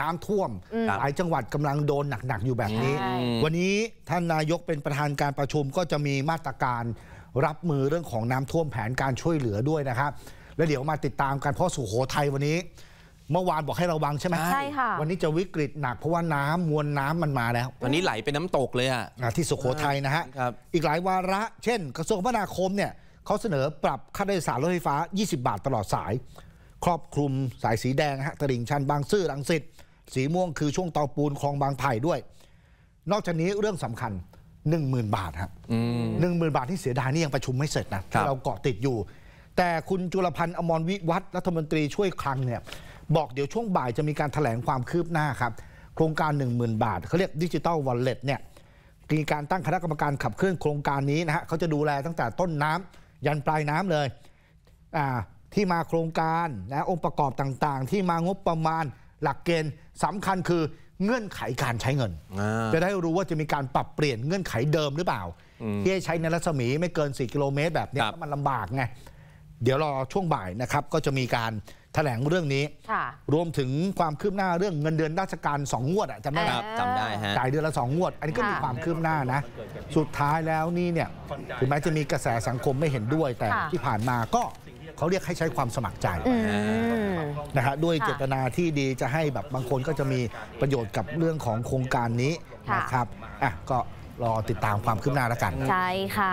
น้ำท่วมหลายจังหวัดกำลังโดนหนักๆอยู่แบบนี้ วันนี้ท่านนายกเป็นประธานการประชุมก็จะมีมาตรการรับมือเรื่องของน้ำท่วมแผนการช่วยเหลือด้วยนะครับ แล้วเดี๋ยวมาติดตามกันเพราะสุโขทัยวันนี้ เมื่อวานบอกให้ระวังใช่ไหมใช่ค่ะวันนี้จะวิกฤตหนักเพราะว่าน้ำมวลน้ำมันมาแล้ว วันนี้ไหลเป็นน้ำตกเลยอ่ะที่สุโขทัยนะฮะอีกหลายวาระเช่น กระทรวงคมนาคมเนี่ยเขาเสนอปรับค่าโดยสารรถไฟฟ้า 20 บาทตลอดสาย ครอบคลุมสายสีแดงฮะตลิ่งชันบางซื่อรังสิตสีม่วงคือช่วงเตาปูนคลองบางไผ่ด้วย นอกจากนี้เรื่องสำคัญ 1 0,000 บาทครับหนึ่งหมื่นบาทที่เสียดายนี่ยังประชุมไม่เสร็จนะที่เราเกาะติดอยู่ แต่คุณจุลพันธ์ อมรวิวัฒรัฐมนตรีช่วยคลังเนี่ยบอกเดี๋ยวช่วงบ่ายจะมีการถแถลงความคืบหน้าครับโครงการ 1 0,000 บาท เขาเรียกดิจิตอลวอลเล็ตเนี่ยมีการตั้งคณะกรรมการขับเคลื่อนโครงการนี้นะฮะเขาจะดูแลตั้งแต่ต้นน้ำ ยันปลายน้ำเลยที่มาโครงการนะองค์ประกอบต่างๆ ที่มางบประมาณหลักเกณฑ์สำคัญคือเงื่อนไขการใช้เงิน จะได้รู้ว่าจะมีการปรับเปลี่ยนเงื่อนไขเดิมหรือเปล่า ที่ใช้ในรัศมีไม่เกิน 4 กิโลเมตรแบบนี้มันลำบากไงเดี๋ยวรอช่วงบ่ายนะครับ ก็จะมีการแถลงเรื่องนี้รวมถึงความคืบหน้าเรื่องเงินเดือนราชการ2งวดจำได้ไหมจำได้ฮะจ่ายเดือนละ2งวด อันนี้ก็มีความคืบหน้านะสุดท้ายแล้วนี่เนี่ยถึงแม้จะมีกระแสสังคมไม่เห็นด้วยแต่ที่ผ่านมาก็เขาเรียกให้ใช้ความสมัครใจนะฮะด้วยเจตนาที่ดีจะให้แบบบางคนก็จะมีประโยชน์กับเรื่องของโครงการนี้นะครับอ่ะก็รอติดตามความคืบหน้าแล้วกัน ใช่ค่ะ